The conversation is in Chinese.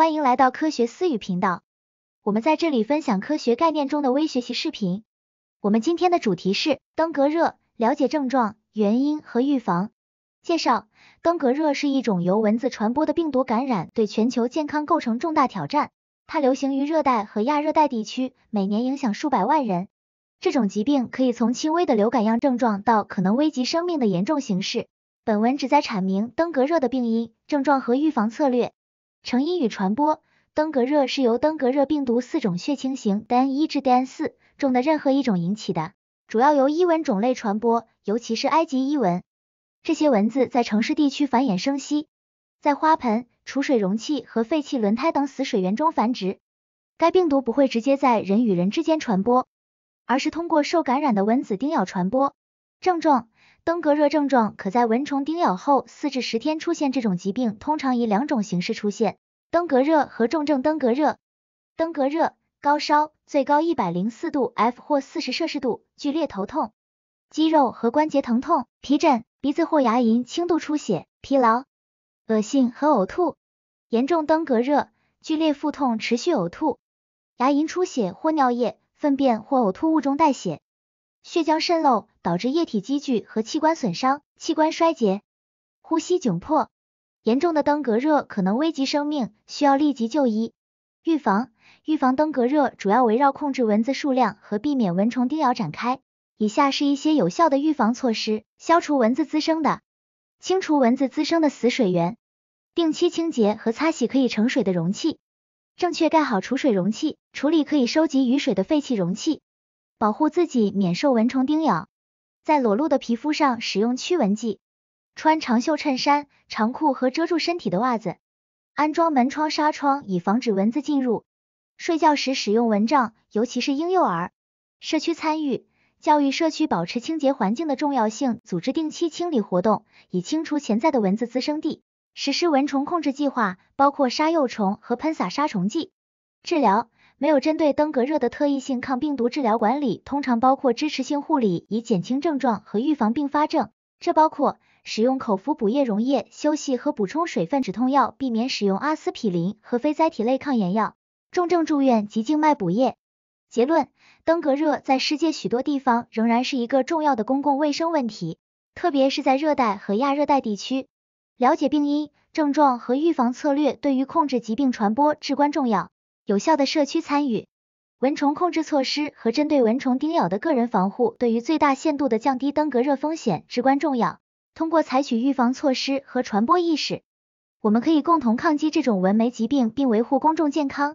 欢迎来到科学私语频道，我们在这里分享科学概念中的微学习视频。我们今天的主题是登革热，了解症状、原因和预防。介绍：登革热是一种由蚊子传播的病毒感染，对全球健康构成重大挑战。它流行于热带和亚热带地区，每年影响数百万人。这种疾病可以从轻微的流感样症状到可能危及生命的严重形式。本文旨在阐明登革热的病因、症状和预防策略。成因与传播：登革热是由登革热病毒四种血清型 DEN 1至 DEN 4中的任何一种引起的，主要由伊蚊种类传播，尤其是埃及伊蚊。这些蚊子在城市地区繁衍生息，在花盆、储水容器和废弃轮胎等死水源中繁殖。该病毒不会直接在人与人之间传播，而是通过受感染的蚊子叮咬传播。症状。登革热症状可在蚊虫叮咬后四至十天出现。这种疾病通常以两种形式出现：登革热和重症登革热。登革热高烧，最高一百零四度 F 或四十摄氏度，剧烈头痛、肌肉和关节疼痛、皮疹、鼻子或牙龈轻度出血、疲劳、恶心和呕吐。严重登革热，剧烈腹痛、持续呕吐、牙龈出血或尿液、粪便或呕吐物中带血。血浆渗漏导致液体积聚和器官损伤、器官衰竭、呼吸窘迫，严重的登革热可能危及生命，需要立即就医。预防，预防登革热主要围绕控制蚊子数量和避免蚊虫叮咬展开。以下是一些有效的预防措施：消除蚊子滋生的，清除蚊子滋生的死水源，定期清洁和擦洗可以盛水的容器，正确盖好储水容器，处理可以收集雨水的废弃容器。保护自己免受蚊虫叮咬，在裸露的皮肤上使用驱蚊剂，穿长袖衬衫、长裤和遮住身体的袜子，安装门窗纱窗以防止蚊子进入，睡觉时使用蚊帐，尤其是婴幼儿。社区参与教育社区保持清洁环境的重要性，组织定期清理活动，以清除潜在的蚊子滋生地，实施蚊虫控制计划，包括杀幼虫和喷洒杀虫剂。治疗。没有针对登革热的特异性抗病毒治疗管理，通常包括支持性护理以减轻症状和预防并发症，这包括使用口服补液溶液、休息和补充水分、止痛药，避免使用阿司匹林和非甾体类抗炎药，重症住院及静脉补液。结论：登革热在世界许多地方仍然是一个重要的公共卫生问题，特别是在热带和亚热带地区。了解病因、症状和预防策略对于控制疾病传播至关重要。有效的社区参与、蚊虫控制措施和针对蚊虫叮咬的个人防护，对于最大限度的降低登革热风险至关重要。通过采取预防措施和传播意识，我们可以共同抗击这种蚊媒疾病，并维护公众健康。